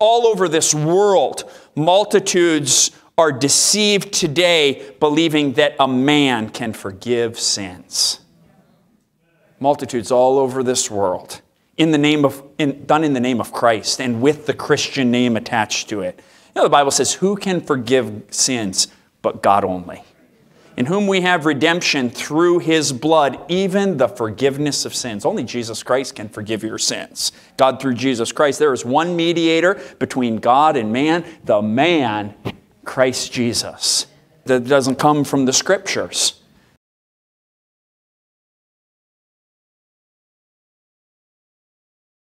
all over this world, multitudes are deceived today believing that a man can forgive sins. Multitudes all over this world, in the name of, in, done in the name of Christ and with the Christian name attached to it. You know, the Bible says, Who can forgive sins but God only? in whom we have redemption through his blood, even the forgiveness of sins. Only Jesus Christ can forgive your sins. God through Jesus Christ. There is one mediator between God and man, the man, Christ Jesus. That doesn't come from the scriptures.